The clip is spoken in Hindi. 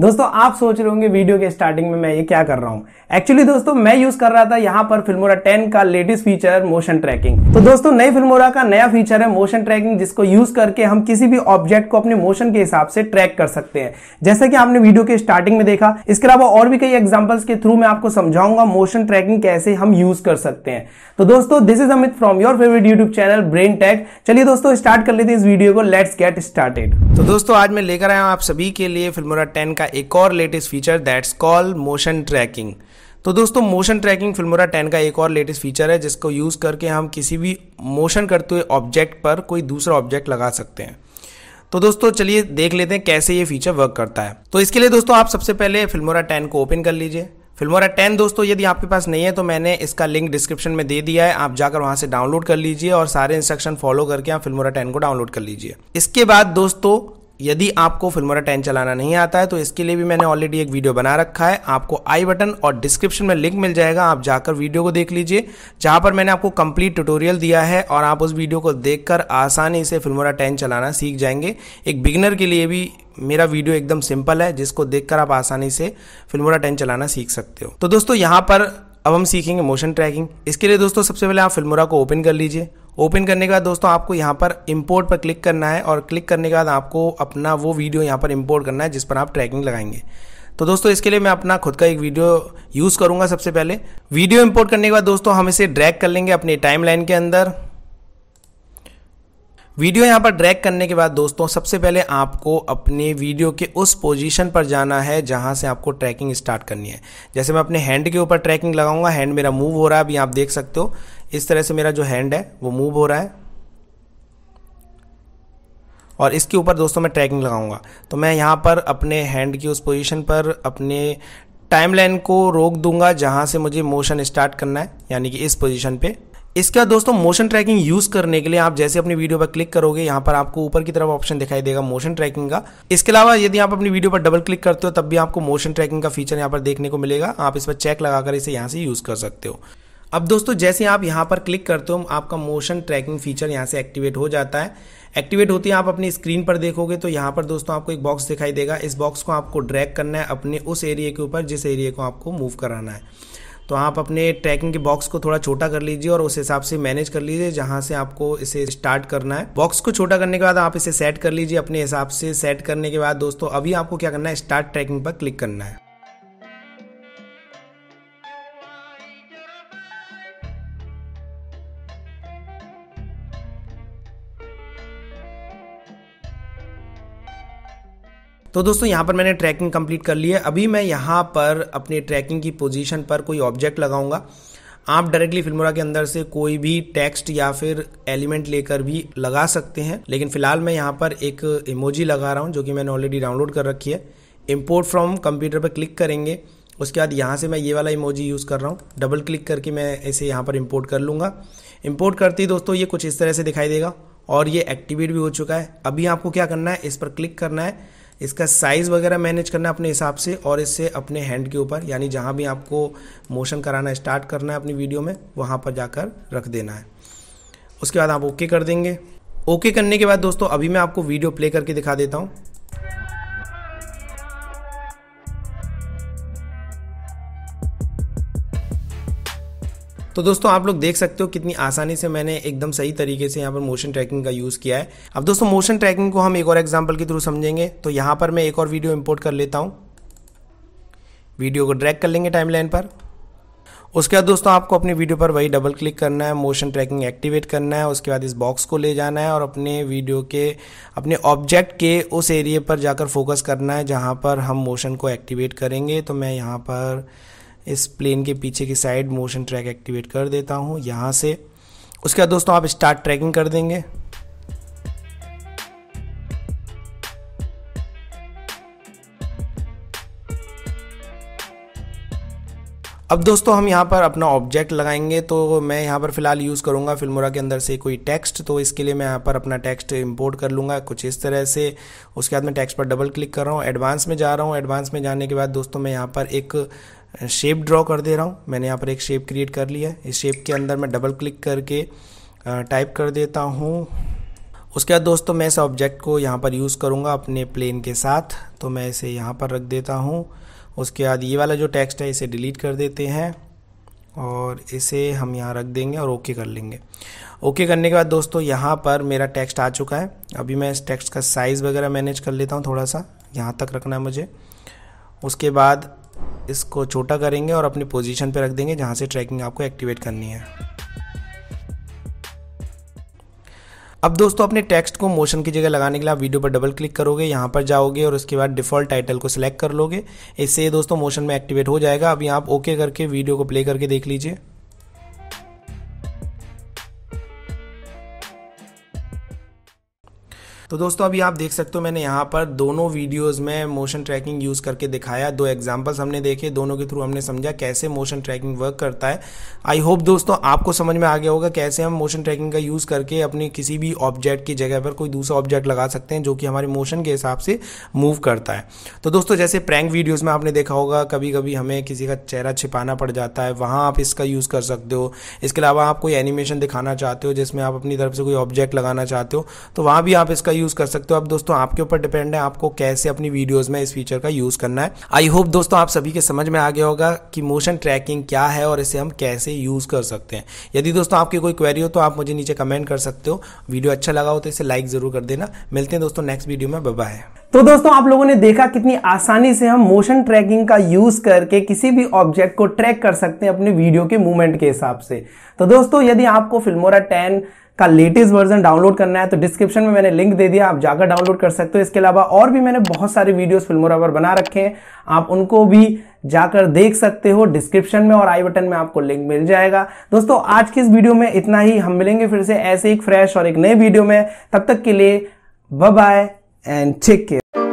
दोस्तों आप सोच रहे होंगे वीडियो के स्टार्टिंग में मैं ये क्या कर रहा हूँ एक्चुअली दोस्तों मैं यूज कर रहा था यहाँ पर फिल्मोरा 10 का लेटेस्ट फीचर मोशन ट्रैकिंग तो दोस्तों नई फिल्मोरा का नया फीचर है मोशन ट्रैकिंग जिसको यूज करके हम किसी भी ऑब्जेक्ट को अपने मोशन के हिसाब से ट्रैक कर सकते हैं जैसे कि आपने वीडियो के स्टार्टिंग में देखा इसके अलावा और भी कई एग्जाम्पल्स के थ्रू मैं आपको समझाऊंगा मोशन ट्रैकिंग कैसे हम यूज कर सकते हैं तो दोस्तों this is Amit from your favourite YouTube channel brain tech चलिए दोस्तों स्टार्ट कर लेते हैं इस वीडियो को लेट्स गेट स्टार्टेड तो दोस्तों आज मैं लेकर आया हूँ आप सभी के लिए फिल्मोरा टेन का एक और latest feature that's call motion tracking तो दोस्तों मोशन ट्रैकिंग फिल्मोरा टेन का एक और लेटेस्ट फीचर है जिसको यूज़ करके हम किसी भी मोशन करते हुए ऑब्जेक्ट पर कोई दूसरा ऑब्जेक्ट लगा सकते हैं तो दोस्तों चलिए देख लेते हैं कैसे ये फीचर वर्क करता है तो इसके लिए दोस्तों आप सबसे पहले फिल्मोरा टेन को ओपन कर लीजिए फिल्मोरा टेन दोस्तों यदि आपके पास नहीं है तो मैंने इसका लिंक डिस्क्रिप्शन में दे दिया है आप जाकर वहां से डाउनलोड कर लीजिए और सारे इंस्ट्रक्शन फॉलो करके आप फिल्मोरा टेन को डाउनलोड कर लीजिए इसके बाद दोस्तों यदि आपको फिल्मोरा टेन चलाना नहीं आता है तो इसके लिए भी मैंने ऑलरेडी एक वीडियो बना रखा है आपको आई बटन और डिस्क्रिप्शन में लिंक मिल जाएगा आप जाकर वीडियो को देख लीजिए जहाँ पर मैंने आपको कंप्लीट ट्यूटोरियल दिया है और आप उस वीडियो को देखकर आसानी से फिल्मोरा टेन चलाना सीख जाएंगे एक बिगनर के लिए भी मेरा वीडियो एकदम सिंपल है जिसको देखकर आप आसानी से फिल्मोरा टेन चलाना सीख सकते हो तो दोस्तों यहाँ पर अब हम सीखेंगे मोशन ट्रैकिंग इसके लिए दोस्तों सबसे पहले आप फिल्मोरा को ओपन कर लीजिए ओपन करने के बाद दोस्तों आपको यहाँ पर इंपोर्ट पर क्लिक करना है और क्लिक करने के बाद आपको अपना वो वीडियो यहाँ पर इंपोर्ट करना है जिस पर आप ट्रैकिंग लगाएंगे तो दोस्तों इसके लिए मैं अपना खुद का एक वीडियो यूज़ करूंगा सबसे पहले वीडियो इंपोर्ट करने के बाद दोस्तों हम इसे ड्रैग कर लेंगे अपने टाइम के अंदर वीडियो यहां पर ड्रैग करने के बाद दोस्तों सबसे पहले आपको अपने वीडियो के उस पोजीशन पर जाना है जहां से आपको ट्रैकिंग स्टार्ट करनी है जैसे मैं अपने हैंड के ऊपर ट्रैकिंग लगाऊंगा हैंड मेरा मूव हो रहा है अभी आप देख सकते हो इस तरह से मेरा जो हैंड है वो मूव हो रहा है और इसके ऊपर दोस्तों मैं ट्रैकिंग लगाऊंगा तो मैं यहाँ पर अपने हैंड की उस पोजीशन पर अपने टाइमलाइन को रोक दूंगा जहाँ से मुझे मोशन स्टार्ट करना है यानी कि इस पोजीशन पे इसके बाद दोस्तों मोशन ट्रैकिंग यूज करने के लिए आप जैसे अपनी वीडियो पर क्लिक करोगे यहाँ पर आपको ऊपर की तरफ ऑप्शन दिखाई देगा मोशन ट्रैकिंग का इसके अलावा यदि आप अपनी वीडियो पर डबल क्लिक करते हो तब भी आपको मोशन ट्रैकिंग का फीचर यहाँ पर देखने को मिलेगा आप इस पर चेक लगाकर इसे यहाँ से यूज कर सकते हो अब दोस्तों जैसे आप यहाँ पर क्लिक करते हो आपका मोशन ट्रैकिंग फीचर यहाँ से एक्टिवेट हो जाता है एक्टिवेट होती है आप अपनी स्क्रीन पर देखोगे तो यहाँ पर दोस्तों आपको एक बॉक्स दिखाई देगा इस बॉक्स को आपको ड्रैग करना है अपने उस एरिए के ऊपर जिस एरिए को आपको मूव कराना है तो आप अपने ट्रैकिंग के बॉक्स को थोड़ा छोटा कर लीजिए और उस हिसाब से मैनेज कर लीजिए जहां से आपको इसे स्टार्ट करना है बॉक्स को छोटा करने के बाद आप इसे सेट कर लीजिए अपने हिसाब से सेट करने के बाद दोस्तों अभी आपको क्या करना है स्टार्ट ट्रैकिंग पर क्लिक करना है तो दोस्तों यहाँ पर मैंने ट्रैकिंग कंप्लीट कर ली है अभी मैं यहाँ पर अपने ट्रैकिंग की पोजीशन पर कोई ऑब्जेक्ट लगाऊंगा आप डायरेक्टली फिल्मोरा के अंदर से कोई भी टेक्स्ट या फिर एलिमेंट लेकर भी लगा सकते हैं लेकिन फिलहाल मैं यहाँ पर एक इमोजी लगा रहा हूँ जो कि मैंने ऑलरेडी डाउनलोड कर रखी है इम्पोर्ट फ्रॉम कंप्यूटर पर क्लिक करेंगे उसके बाद यहाँ से मैं ये वाला इमोजी यूज़ कर रहा हूँ डबल क्लिक करके मैं इसे यहाँ पर इम्पोर्ट कर लूँगा इम्पोर्ट करते ही दोस्तों ये कुछ इस तरह से दिखाई देगा और ये एक्टिवेट भी हो चुका है अभी आपको क्या करना है इस पर क्लिक करना है इसका साइज़ वगैरह मैनेज करना अपने हिसाब से और इससे अपने हैंड के ऊपर यानी जहाँ भी आपको मोशन कराना स्टार्ट करना है अपनी वीडियो में वहाँ पर जाकर रख देना है उसके बाद आप ओके कर देंगे ओके करने के बाद दोस्तों अभी मैं आपको वीडियो प्ले करके दिखा देता हूँ तो दोस्तों आप लोग देख सकते हो कितनी आसानी से मैंने एकदम सही तरीके से यहाँ पर मोशन ट्रैकिंग का यूज़ किया है अब दोस्तों मोशन ट्रैकिंग को हम एक और एग्जाम्पल के थ्रू समझेंगे तो यहाँ पर मैं एक और वीडियो इम्पोर्ट कर लेता हूँ वीडियो को ड्रैग कर लेंगे टाइमलाइन पर उसके बाद दोस्तों आपको अपने वीडियो पर वही डबल क्लिक करना है मोशन ट्रैकिंग एक्टिवेट करना है उसके बाद इस बॉक्स को ले जाना है और अपने वीडियो के अपने ऑब्जेक्ट के उस एरिए पर जाकर फोकस करना है जहां पर हम मोशन को एक्टिवेट करेंगे तो मैं यहाँ पर इस प्लेन के पीछे की साइड मोशन ट्रैक एक्टिवेट कर देता हूँ यहाँ से उसके बाद दोस्तों आप स्टार्ट ट्रैकिंग कर देंगे अब दोस्तों हम यहाँ पर अपना ऑब्जेक्ट लगाएंगे तो मैं यहाँ पर फिलहाल यूज़ करूँगा फिल्मोरा के अंदर से कोई टेक्स्ट तो इसके लिए मैं यहाँ पर अपना टेक्स्ट इंपोर्ट कर लूँगा कुछ इस तरह से उसके बाद मैं टेक्स्ट पर डबल क्लिक कर रहा हूँ एडवांस में जा रहा हूँ एडवांस में जाने के बाद दोस्तों मैं यहाँ पर एक शेप ड्रॉ कर दे रहा हूँ मैंने यहाँ पर एक शेप क्रिएट कर लिया है इस शेप के अंदर मैं डबल क्लिक करके टाइप कर देता हूँ उसके बाद दोस्तों मैं इस ऑब्जेक्ट को यहाँ पर यूज़ करूँगा अपने प्लेन के साथ तो मैं इसे यहाँ पर रख देता हूँ उसके बाद ये वाला जो टेक्स्ट है इसे डिलीट कर देते हैं और इसे हम यहाँ रख देंगे और ओके कर लेंगे ओके करने के बाद दोस्तों यहाँ पर मेरा टेक्स्ट आ चुका है अभी मैं इस टेक्स्ट का साइज़ वगैरह मैनेज कर लेता हूँ थोड़ा सा यहाँ तक रखना है मुझे उसके बाद इसको छोटा करेंगे और अपनी पोजीशन पर रख देंगे जहाँ से ट्रैकिंग आपको एक्टिवेट करनी है अब दोस्तों अपने टेक्स्ट को मोशन की जगह लगाने के लिए आप वीडियो पर डबल क्लिक करोगे यहाँ पर जाओगे और उसके बाद डिफॉल्ट टाइटल को सिलेक्ट कर लोगे इससे दोस्तों मोशन में एक्टिवेट हो जाएगा अब यहाँ आप ओके करके वीडियो को प्ले करके देख लीजिए तो दोस्तों अभी आप देख सकते हो मैंने यहाँ पर दोनों वीडियोज़ में मोशन ट्रैकिंग यूज़ करके दिखाया दो एग्जाम्पल्स हमने देखे दोनों के थ्रू हमने समझा कैसे मोशन ट्रैकिंग वर्क करता है आई होप दोस्तों आपको समझ में आ गया होगा कैसे हम मोशन ट्रैकिंग का यूज़ करके अपने किसी भी ऑब्जेक्ट की जगह पर कोई दूसरा ऑब्जेक्ट लगा सकते हैं जो कि हमारे मोशन के हिसाब से मूव करता है तो दोस्तों जैसे प्रैंक वीडियोज़ में आपने देखा होगा कभी कभी हमें किसी का चेहरा छिपाना पड़ जाता है वहां आप इसका यूज़ कर सकते हो इसके अलावा आप कोई एनिमेशन दिखाना चाहते हो जिसमें आप अपनी तरफ से कोई ऑब्जेक्ट लगाना चाहते हो तो वहां भी आप इसका का यूज़ कर सकते हो आप दोस्तों आपके ऊपर डिपेंड है आपको कैसे अपनी वीडियोज़ में इस फीचर का यूज़ करना है आई होप दोस्तों आप सभी के समझ में आ गया होगा कि मोशन ट्रैकिंग क्या है और इसे हम कैसे यूज़ कर सकते हैं यदि दोस्तों आपकी कोई क्वेरी हो तो आप मुझे नीचे कमेंट कर सकते हो वीडियो अच्छा लगा हो तो इसे लाइक ज़रूर कर देना मिलते हैं दोस्तों नेक्स्ट वीडियो में बबा है तो दोस्तों आप लोगों ने देखा कितनी आसानी से हम मोशन ट्रैकिंग का यूज करके किसी भी ऑब्जेक्ट को ट्रैक कर सकते हैं अपने वीडियो के मूवमेंट के हिसाब से तो दोस्तों यदि आपको फिल्मोरा टेन का लेटेस्ट वर्जन डाउनलोड करना है तो डिस्क्रिप्शन में मैंने लिंक दे दिया आप जाकर डाउनलोड कर सकते हो इसके अलावा और भी मैंने बहुत सारे वीडियोस फिल्मोरा पर बना रखे हैं आप उनको भी जाकर देख सकते हो डिस्क्रिप्शन में और आई बटन में आपको लिंक मिल जाएगा दोस्तों आज की इस वीडियो में इतना ही हम मिलेंगे फिर से ऐसे एक फ्रेश और एक नए वीडियो में तब तक के लिए बाय एंड टेक केयर